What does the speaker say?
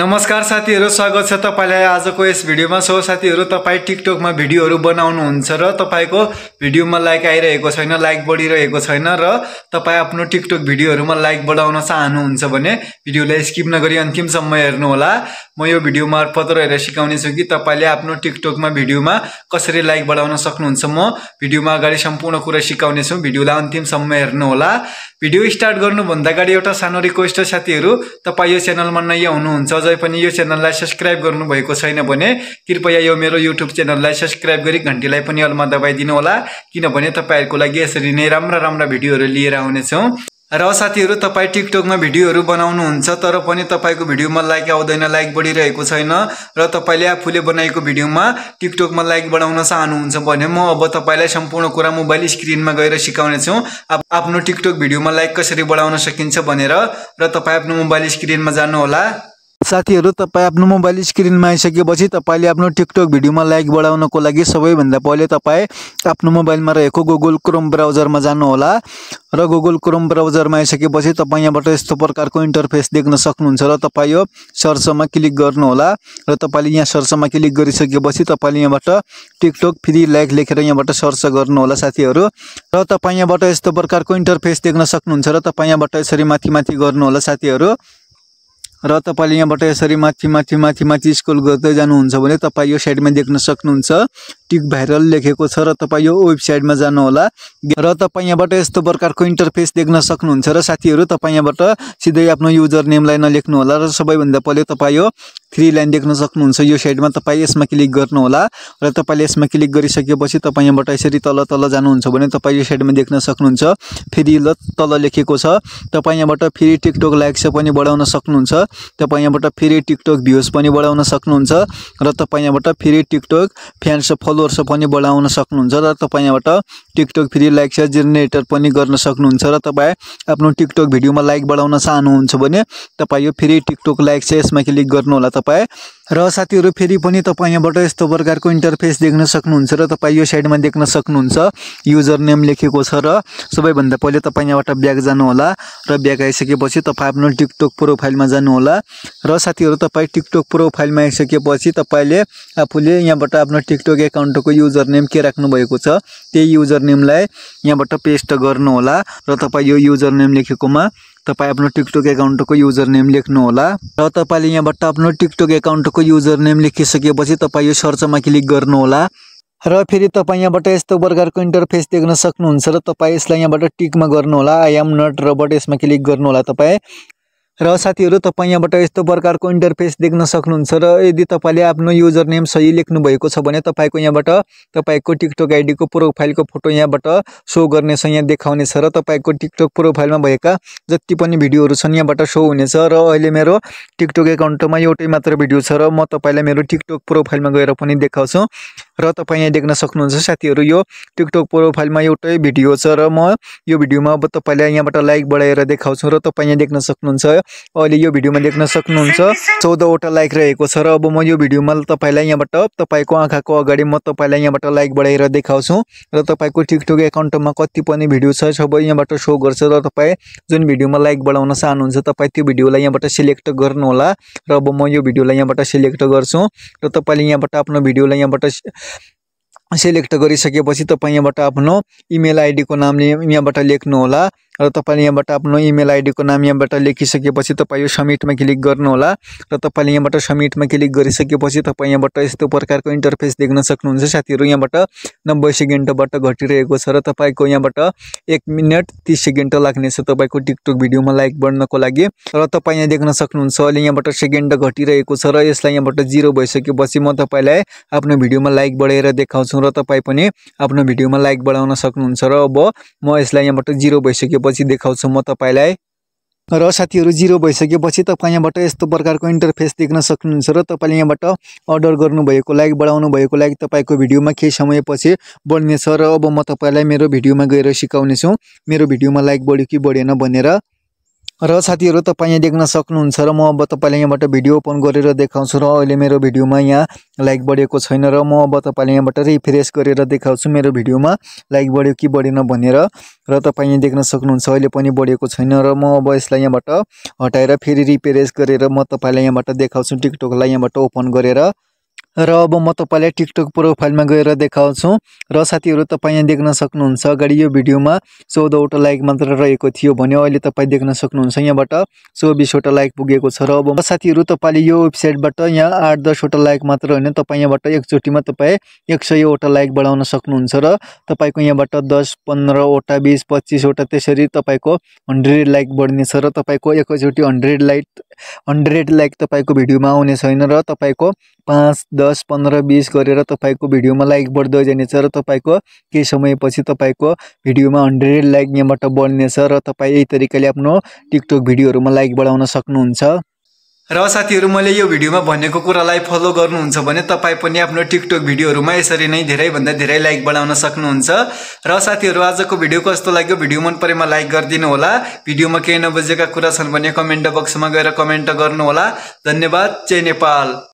नमस्कार साथीहरू स्वागत छ तपाईँलाई आजको यस भिडियोमा सो साथीहरू तपाईँ टिकटकमा भिडियोहरू बनाउनुहुन्छ र तपाईँको भिडियोमा लाइक आइरहेको छैन लाइक बढिरहेको छैन र तपाईँ आफ्नो टिकटक भिडियोहरूमा लाइक बढाउन चाहनुहुन्छ भने भिडियोलाई स्किप नगरी अन्तिमसम्म हेर्नुहोला म यो भिडियो मार्फत रहेर सिकाउनेछु कि तपाईँले आफ्नो टिकटकमा भिडियोमा कसरी लाइक बढाउन सक्नुहुन्छ म भिडियोमा अगाडि सम्पूर्ण कुरा सिकाउनेछु भिडियोलाई अन्तिमसम्म हेर्नुहोला भिडियो स्टार्ट गर्नुभन्दा अगाडि एउटा सानो रिक्वेस्ट छ साथीहरू तपाईँ यो च्यानलमा नयाँ हुनुहुन्छ अझै पनि यो च्यानललाई सब्सक्राइब गर्नुभएको छैन भने कृपया यो मेरो युट्युब च्यानललाई सब्सक्राइब गरी घन्टीलाई पनि अलमा दबाइदिनु होला किनभने तपाईँहरूको लागि यसरी नै राम्रा राम्रा भिडियोहरू लिएर आउनेछौँ र साथीहरू तपाईँ टिकटकमा भिडियोहरू बनाउनुहुन्छ तर पनि तपाईँको भिडियोमा लाइक आउँदैन लाइक बढिरहेको छैन र तपाईँले आफूले बनाएको भिडियोमा टिकटकमा लाइक बढाउन चाहनुहुन्छ भने म अब तपाईँलाई सम्पूर्ण कुरा मोबाइल स्क्रिनमा गएर अब आफ्नो टिकटक भिडियोमा लाइक कसरी बढाउन सकिन्छ भनेर र तपाईँ आफ्नो मोबाइल स्क्रिनमा जानुहोला साथीहरू तपाईँ आफ्नो मोबाइल स्क्रिनमा आइसकेपछि तपाईँले आफ्नो टिकटक भिडियोमा लाइक बढाउनको लागि सबैभन्दा पहिले तपाईँ आफ्नो मोबाइलमा रहेको गुगल क्रोम ब्राउजरमा जानुहोला र गुगल क्रोम ब्राउजरमा आइसकेपछि तपाईँ यहाँबाट यस्तो प्रकारको इन्टरफेस देख्न सक्नुहुन्छ र तपाईँ यो सर्चमा क्लिक गर्नुहोला र तपाईँले यहाँ सर्चमा क्लिक गरिसकेपछि तपाईँले यहाँबाट टिकटक फ्री लाइक लेखेर यहाँबाट सर्च गर्नुहोला साथीहरू र तपाईँ यहाँबाट यस्तो प्रकारको इन्टरफेस देख्न सक्नुहुन्छ र तपाईँ यहाँबाट यसरी माथि माथि गर्नुहोला साथीहरू र तपाईँले यहाँबाट यसरी माथि माथि माथि माथि स्कुल गर्दै जानुहुन्छ भने तपाईँ यो साइडमा देख्न सक्नुहुन्छ टिक भाइरल लेखेको छ र तपाईँ यो वेबसाइटमा जानुहोला र तपाईँ यहाँबाट यस्तो प्रकारको इन्टरफेस देख्न सक्नुहुन्छ र साथीहरू तपाईँ यहाँबाट सिधै आफ्नो युजर नेमलाई नलेख्नुहोला र सबैभन्दा पहिले तपाईँ यो फ्री लाइन देख्न सक्नुहुन्छ यो साइडमा तपाईँ यसमा क्लिक गर्नुहोला र तपाईँले यसमा क्लिक गरिसकेपछि तपाईँ यहाँबाट यसरी तल तल जानुहुन्छ भने तपाईँ यो साइडमा देख्न सक्नुहुन्छ फेरि ल तल लेखेको छ तपाईँ यहाँबाट फेरि टिकटक लाइक्स पनि बढाउन सक्नुहुन्छ तपाईँ यहाँबाट फेरि टिकटक भ्युज पनि बढाउन सक्नुहुन्छ र तपाईँ यहाँबाट फेरि टिकटक फ्यान्स फलोवर्स पनि बढाउन सक्नुहुन्छ र तपाईँ यहाँबाट टिकटक फेरि लाइक्स जेनेरेटर पनि गर्न सक्नुहुन्छ र तपाईँ आफ्नो टिकटक भिडियोमा लाइक बढाउन चाहनुहुन्छ भने तपाईँ यो फेरि टिकटक लाइक्स यसमा क्लिक गर्नुहोला तपाईँ र साथीहरू फेरि पनि तपाईँ यहाँबाट यस्तो प्रकारको इन्टरफेस देख्न सक्नुहुन्छ र तपाईँ यो साइडमा देख्न सक्नुहुन्छ युजर नेम लेखेको छ र सबैभन्दा पहिले तपाईँ यहाँबाट ब्याग जानुहोला र ब्याग आइसकेपछि तपाईँ आफ्नो टिकटक प्रोफाइलमा जानुहोला र साथीहरू तपाईँ टिकटक प्रोफाइलमा आइसकेपछि तपाईँले आफूले यहाँबाट आफ्नो टिकटक एकाउन्टको युजर नेम के राख्नुभएको छ त्यही युजर नेमलाई यहाँबाट पेस्ट गर्नुहोला र तपाईँ यो युजर नेम लेखेकोमा तपाईँ आफ्नो टिकटक एकाउन्टको युजर नेम लेख्नुहोला र तपाईँले यहाँबाट आफ्नो टिकटक एकाउन्टको युजर नेम लेखिसकेपछि तपाईँ यो सर्चमा क्लिक गर्नुहोला र फेरि तपाईँ यहाँबाट यस्तो प्रकारको इन्टरफेस देख्न सक्नुहुन्छ र तपाईँ यसलाई यहाँबाट टिकमा गर्नुहोला आई एम नट रबर्ट यसमा क्लिक गर्नुहोला तपाईँ र साथीहरू तपाईँ यहाँबाट यस्तो प्रकारको इन्टरफेस देख्न सक्नुहुन्छ र यदि तपाईँले आफ्नो युजर नेम सही लेख्नुभएको छ भने तपाईँको यहाँबाट तपाईँको टिकटक आइडीको प्रोफाइलको फोटो यहाँबाट सो गर्नेछ यहाँ देखाउनेछ र तपाईँको टिकटक प्रोफाइलमा भएका जति पनि भिडियोहरू छन् यहाँबाट सो हुनेछ र अहिले मेरो टिकटक एकाउन्टमा एउटै मात्र भिडियो छ र म तपाईँलाई मेरो टिकटक प्रोफाइलमा गएर पनि देखाउँछु र तपाईँ यहाँ देख्न सक्नुहुन्छ साथीहरू यो टिकटक प्रोफाइलमा एउटै भिडियो छ र म यो भिडियोमा अब तपाईँलाई यहाँबाट लाइक बढाएर देखाउँछु र तपाईँ यहाँ देख्न सक्नुहुन्छ अहिले यो भिडियोमा देख्न सक्नुहुन्छ चौधवटा लाइक रहेको छ र अब म यो भिडियोमा तपाईँलाई यहाँबाट तपाईँको आँखाको अगाडि म तपाईँलाई यहाँबाट लाइक बढाएर देखाउँछु र तपाईँको टिकटक एकाउन्टमा कति पनि भिडियो छ सबै यहाँबाट सो गर्छ र तपाईँ जुन भिडियोमा लाइक बढाउन चाहनुहुन्छ तपाईँ त्यो भिडियोलाई यहाँबाट सिलेक्ट गर्नुहोला र अब म यो भिडियोलाई यहाँबाट सिलेक्ट गर्छु र तपाईँले यहाँबाट आफ्नो भिडियोलाई यहाँबाट सेलेक्ट गरिसकेपछि तपाईँ यहाँबाट आफ्नो इमेल आइडीको नामले यहाँबाट लेख्नुहोला र तपाईँले यहाँबाट आफ्नो इमेल आइडीको नाम यहाँबाट लेखिसकेपछि तपाईँ यो समिटमा क्लिक गर्नुहोला र तपाईँले यहाँबाट समिटमा क्लिक गरिसकेपछि तपाईँ यहाँबाट यस्तो प्रकारको इन्टरफेस देख्न सक्नुहुन्छ साथीहरू यहाँबाट नब्बे सेकेन्डबाट घटिरहेको छ र तपाईँको यहाँबाट एक मिनट तिस सेकेन्ड लाग्नेछ तपाईँको टिकटक भिडियोमा लाइक बढ्नको लागि र तपाईँ यहाँ देख्न सक्नुहुन्छ अहिले यहाँबाट सेकेन्ड घटिरहेको छ र यसलाई यहाँबाट जिरो भइसकेपछि म तपाईँलाई आफ्नो भिडियोमा लाइक बढाएर देखाउँछु र तपाईँ पनि आफ्नो भिडियोमा लाइक बढाउन सक्नुहुन्छ र अब म यसलाई यहाँबाट जिरो भइसकेपछि भइसकेपछि देखाउँछु म तपाईँलाई र साथीहरू जिरो भइसकेपछि तपाईँ यहाँबाट यस्तो प्रकारको इन्टरफेस देख्न सक्नुहुन्छ र तपाईँले यहाँबाट अर्डर गर्नुभएको लाइक बढाउनु भएको लाइक तपाईँको भिडियोमा केही समयपछि बढ्नेछ र अब म तपाईँलाई मेरो भिडियोमा गएर सिकाउनेछु मेरो भिडियोमा लाइक बढ्यो कि बढेन भनेर र साथीहरू तपाईँ यहाँ देख्न सक्नुहुन्छ र म अब तपाईँलाई यहाँबाट भिडियो ओपन गरेर देखाउँछु र अहिले मेरो भिडियोमा यहाँ लाइक बढेको छैन र म अब तपाईँलाई यहाँबाट रिफ्रेस गरेर देखाउँछु मेरो भिडियोमा लाइक बढ्यो कि बढेन भनेर र तपाईँ यहाँ देख्न सक्नुहुन्छ अहिले पनि बढेको छैन र म अब यसलाई यहाँबाट हटाएर फेरि रिफ्रेस गरेर म तपाईँलाई यहाँबाट देखाउँछु टिकटकलाई यहाँबाट ओपन गरेर र अब म तपाईँलाई टिकटक प्रोफाइलमा गएर देखाउँछु र साथीहरू तपाईँ यहाँ देख्न सक्नुहुन्छ अगाडि यो भिडियोमा चौधवटा लाइक मात्र रहेको थियो भने अहिले तपाईँ देख्न सक्नुहुन्छ यहाँबाट चौबिसवटा लाइक पुगेको छ र अब साथीहरू तपाईँले यो वेबसाइटबाट यहाँ आठ दसवटा लाइक मात्र होइन तपाईँ यहाँबाट एकचोटिमा तपाईँ एक सयवटा लाइक बढाउन सक्नुहुन्छ र तपाईँको यहाँबाट दस पन्ध्रवटा बिस पच्चिसवटा त्यसरी तपाईँको हन्ड्रेड लाइक बढ्नेछ र तपाईँको एकैचोटि हन्ड्रेड लाइक हन्ड्रेड लाइक तपाईँको भिडियोमा आउने छैन र तपाईँको पाँच दस पन्ध्र बिस गरेर तपाईँको भिडियोमा लाइक बढ्दै जानेछ र तपाईँको केही समयपछि तपाईँको भिडियोमा हन्ड्रेड लाइक यहाँबाट बढ्नेछ र तपाईँ यही तरिकाले आफ्नो टिकटक भिडियोहरूमा लाइक बढाउन सक्नुहुन्छ र साथीहरू मैले यो भिडियोमा भनेको कुरालाई फलो गर्नुहुन्छ भने तपाईँ पनि आफ्नो टिकटक भिडियोहरूमा यसरी नै धेरैभन्दा धेरै लाइक बढाउन सक्नुहुन्छ र साथीहरू आजको भिडियो कस्तो लाग्यो भिडियो मन परेमा लाइक गरिदिनु होला भिडियोमा केही नबुझेका कुरा छन् भने कमेन्ट बक्समा गएर कमेन्ट गर्नुहोला धन्यवाद जय नेपाल